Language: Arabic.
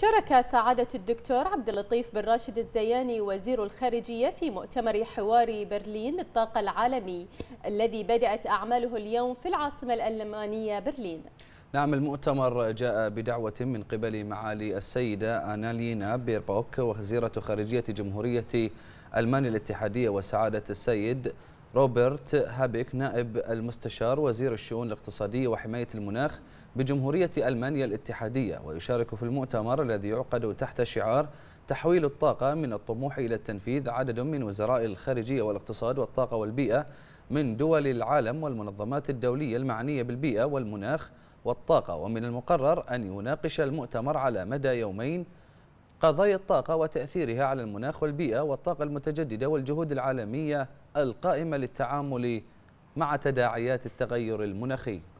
شارك سعادة الدكتور عبد اللطيف بن راشد الزياني وزير الخارجية في مؤتمر حوار برلين للطاقة العالمي الذي بدأت أعماله اليوم في العاصمة الألمانية برلين نعم المؤتمر جاء بدعوة من قبل معالي السيدة أنالينا بيربوك وزيرة خارجية جمهورية ألمانيا الاتحادية وسعادة السيد روبرت هابيك نائب المستشار وزير الشؤون الاقتصادية وحماية المناخ بجمهورية ألمانيا الاتحادية ويشارك في المؤتمر الذي يعقد تحت شعار تحويل الطاقة من الطموح إلى التنفيذ عدد من وزراء الخارجية والاقتصاد والطاقة والبيئة من دول العالم والمنظمات الدولية المعنية بالبيئة والمناخ والطاقة ومن المقرر أن يناقش المؤتمر على مدى يومين قضايا الطاقة وتأثيرها على المناخ والبيئة والطاقة المتجددة والجهود العالمية القائمة للتعامل مع تداعيات التغير المناخي